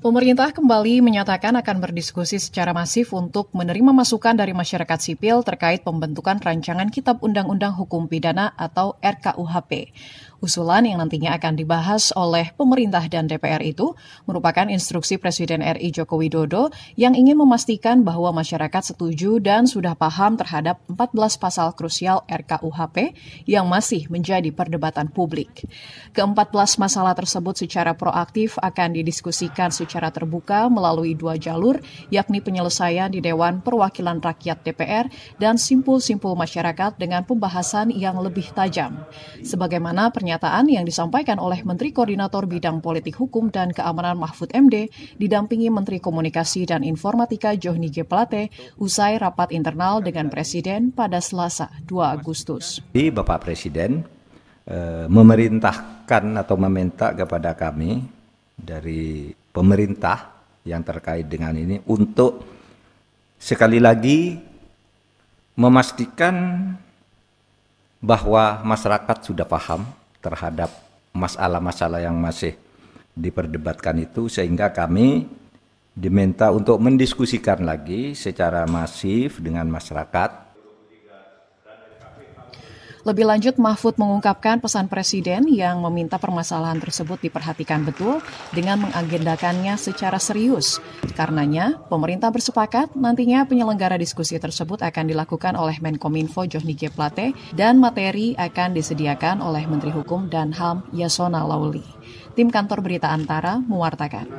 Pemerintah kembali menyatakan akan berdiskusi secara masif untuk menerima masukan dari masyarakat sipil terkait pembentukan rancangan Kitab Undang-Undang Hukum Pidana atau RKUHP. Usulan yang nantinya akan dibahas oleh pemerintah dan DPR itu merupakan instruksi Presiden RI Joko Widodo yang ingin memastikan bahwa masyarakat setuju dan sudah paham terhadap 14 pasal krusial RKUHP yang masih menjadi perdebatan publik. Ke-14 masalah tersebut secara proaktif akan didiskusikan secara terbuka melalui dua jalur, yakni penyelesaian di Dewan Perwakilan Rakyat DPR dan simpul-simpul masyarakat dengan pembahasan yang lebih tajam. Sebagaimana pernyataan pernyataan yang disampaikan oleh Menteri Koordinator Bidang Politik Hukum dan Keamanan Mahfud MD didampingi Menteri Komunikasi dan Informatika Johnny G. Plate usai rapat internal dengan Presiden pada Selasa 2 Agustus. Di Bapak Presiden e, memerintahkan atau meminta kepada kami dari pemerintah yang terkait dengan ini untuk sekali lagi memastikan bahwa masyarakat sudah paham terhadap masalah-masalah yang masih diperdebatkan itu sehingga kami diminta untuk mendiskusikan lagi secara masif dengan masyarakat lebih lanjut, Mahfud mengungkapkan pesan Presiden yang meminta permasalahan tersebut diperhatikan betul dengan mengagendakannya secara serius. Karenanya, pemerintah bersepakat nantinya penyelenggara diskusi tersebut akan dilakukan oleh Menkominfo Johnny G. Plate dan materi akan disediakan oleh Menteri Hukum dan HAM Yasona Lauli. Tim kantor berita Antara mewartakan.